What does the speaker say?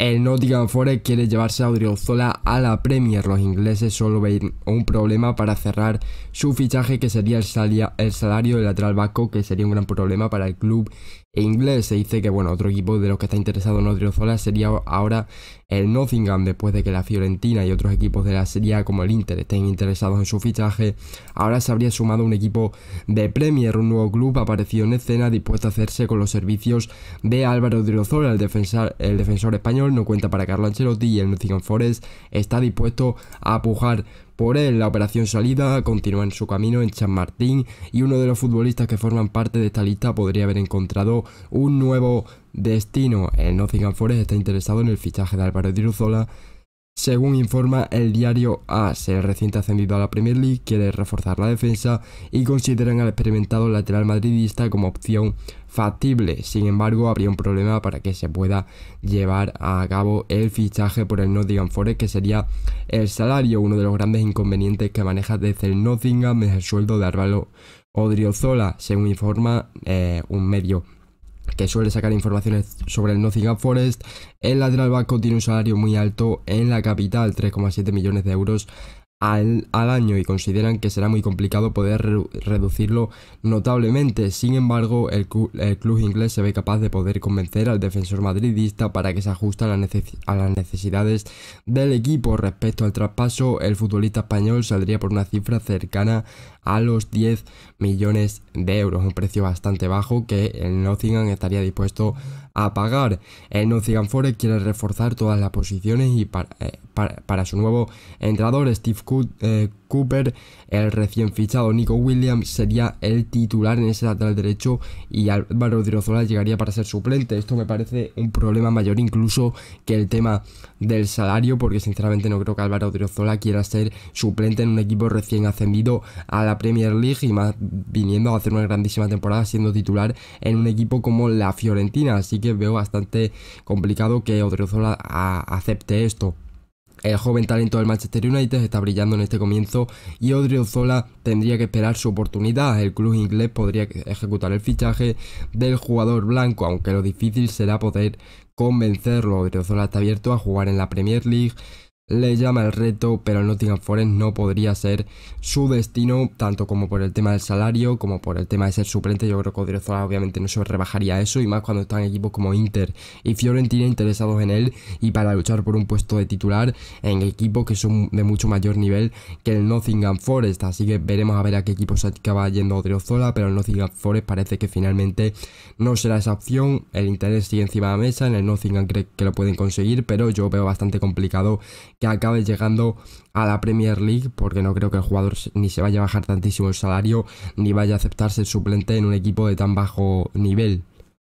El Nottingham Forest quiere llevarse a Odriozola a la Premier. Los ingleses solo ven un problema para cerrar su fichaje, que sería el, salario del lateral vasco, que sería un gran problema para el club inglés. Se dice que bueno, otro equipo de los que está interesado en Odriozola sería ahora el Nottingham, después de que la Fiorentina y otros equipos de la Serie A como el Inter estén interesados en su fichaje. Ahora se habría sumado un equipo de Premier, un nuevo club aparecido en escena dispuesto a hacerse con los servicios de Álvaro Odriozola, el el defensor español no cuenta para Carlo Ancelotti y el Nottingham Forest está dispuesto a pujar por él. La operación salida continúa en su camino en San Martín y uno de los futbolistas que forman parte de esta lista podría haber encontrado un nuevo destino. El Nottingham Forest está interesado en el fichaje de Álvaro Diruzola según informa el diario AS, el reciente ascendido a la Premier League quiere reforzar la defensa y consideran al experimentado lateral madridista como opción factible. Sin embargo, habría un problema para que se pueda llevar a cabo el fichaje por el Nottingham Forest, que sería el salario, uno de los grandes inconvenientes que maneja desde el Nottingham es el sueldo de Arvalo Odriozola, según informa eh, un medio que suele sacar informaciones sobre el Nottingham Forest. El lateral tiene un salario muy alto en la capital, 3,7 millones de euros al, año y consideran que será muy complicado poder reducirlo notablemente. Sin embargo, el, club inglés se ve capaz de poder convencer al defensor madridista para que se ajuste a, las necesidades del equipo. Respecto al traspaso, el futbolista español saldría por una cifra cercana a los 10 millones de euros, un precio bastante bajo que el Nottingham estaría dispuesto a pagar. El Nottingham Forest quiere reforzar todas las posiciones y para, eh, para su nuevo entrador Steve eh, Cooper, el recién fichado Nico Williams sería el titular en ese lateral derecho y Álvaro Dirozola llegaría para ser suplente. Esto me parece un problema mayor incluso que el tema del salario porque sinceramente no creo que Álvaro Dirozola quiera ser suplente en un equipo recién ascendido a la Premier League y más viniendo a hacer una grandísima temporada siendo titular en un equipo como la Fiorentina. Así que veo bastante complicado que Odriozola acepte esto. El eh, joven talento del Manchester United está brillando en este comienzo y Odrio Zola tendría que esperar su oportunidad. El club inglés podría ejecutar el fichaje del jugador blanco, aunque lo difícil será poder convencerlo. Odriozola está abierto a jugar en la Premier League le llama el reto, pero el Nottingham Forest no podría ser su destino, tanto como por el tema del salario, como por el tema de ser suplente. Yo creo que Odriozola obviamente no se rebajaría eso, y más cuando están equipos como Inter y Fiorentina interesados en él y para luchar por un puesto de titular en equipos que son de mucho mayor nivel que el Nottingham Forest. Así que veremos a ver a qué equipo se acaba yendo Odriozola, pero el Nottingham Forest parece que finalmente no será esa opción. El interés sigue encima de la mesa, en el Nottingham cree que lo pueden conseguir, pero yo veo bastante complicado que acabe llegando a la Premier League, porque no creo que el jugador ni se vaya a bajar tantísimo el salario, ni vaya a aceptarse el suplente en un equipo de tan bajo nivel.